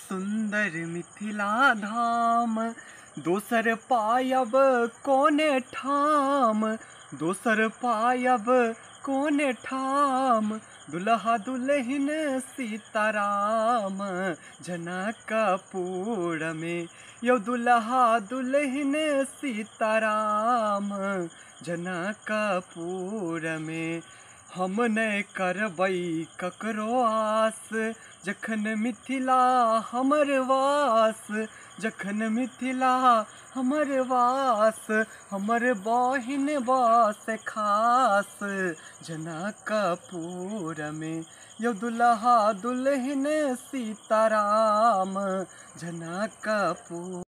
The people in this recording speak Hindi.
सुंदर मिथिला धाम दोसर पायब कोने ठाम दोसर पायब कोने ठाम दुल्हा दुल्हन सीताराम जनक कपूर में यौ दुल्हा दुल्हन सीताराम जनक कपूर में हमने करबई ककरो आस जखन मिथिला हमर वास जखन मिथिला हमर वास हमर बहिन बस खास जना कपूर में यो दुल्हा दुल्हन सीताराम जना कपूर